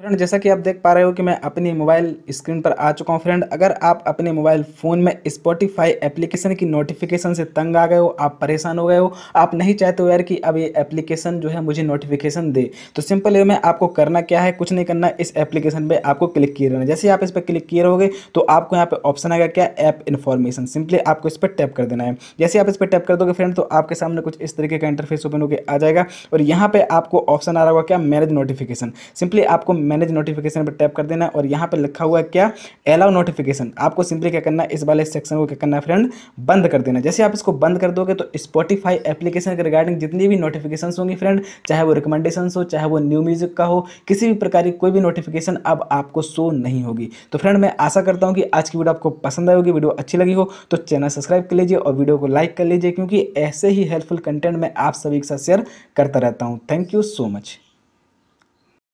friend जैसा कि आप देख पा रहे हो कि मैं अपनी मोबाइल स्क्रीन पर आ चुका हूँ फ्रेंड अगर आप अपने मोबाइल फ़ोन में स्पॉटिफाई एप्लीकेशन की नोटिफिकेशन से तंग आ गए हो आप परेशान हो गए हो आप नहीं चाहते हो यार कि अब ये एप्लीकेशन जो है मुझे नोटिफिकेशन दे तो सिंपल वे में आपको करना क्या है कुछ नहीं करना इस एप्लीकेशन पर आपको क्लिक किए रहना जैसे आप इस पर क्लिक किए रहोगे तो आपको यहाँ पर ऑप्शन आएगा क्या ऐप इन्फॉर्मेशन सिंपली आपको इस पर टैप कर देना है जैसे आप इस पर टैप कर दोगे फ्रेंड तो आपके सामने कुछ इस तरीके का इंटरफेस ओपन होकर आ जाएगा और यहाँ पर आपको ऑप्शन आ रहा होगा क्या मैरिज नोटिफिकेशन सिंपली आपको मैनेज नोटिफिकेशन पर टैप कर देना है और यहाँ पर लिखा हुआ है क्या अलाउ नोटिफिकेशन आपको सिंपली क्या करना है इस वाले सेक्शन को क्या करना है फ्रेंड बंद कर देना जैसे आप इसको बंद कर दोगे तो स्पॉटीफाई एप्लीकेशन के रिगार्डिंग जितनी भी नोटिफिकेशन होंगी फ्रेंड चाहे वो रिकमेंडेशन हो चाहे वो न्यू म्यूजिक का हो किसी भी प्रकार की कोई भी नोटिफिकेशन अब आपको शो नहीं होगी तो फ्रेंड मैं आशा करता हूँ कि आज की वीडियो आपको पसंद आएगी वीडियो अच्छी लगी हो तो चैनल सब्सक्राइब कर लीजिए और वीडियो को लाइक कर लीजिए क्योंकि ऐसे ही हेल्पफुल कंटेंट मैं आप सभी के साथ शेयर करता रहता हूँ थैंक यू सो मच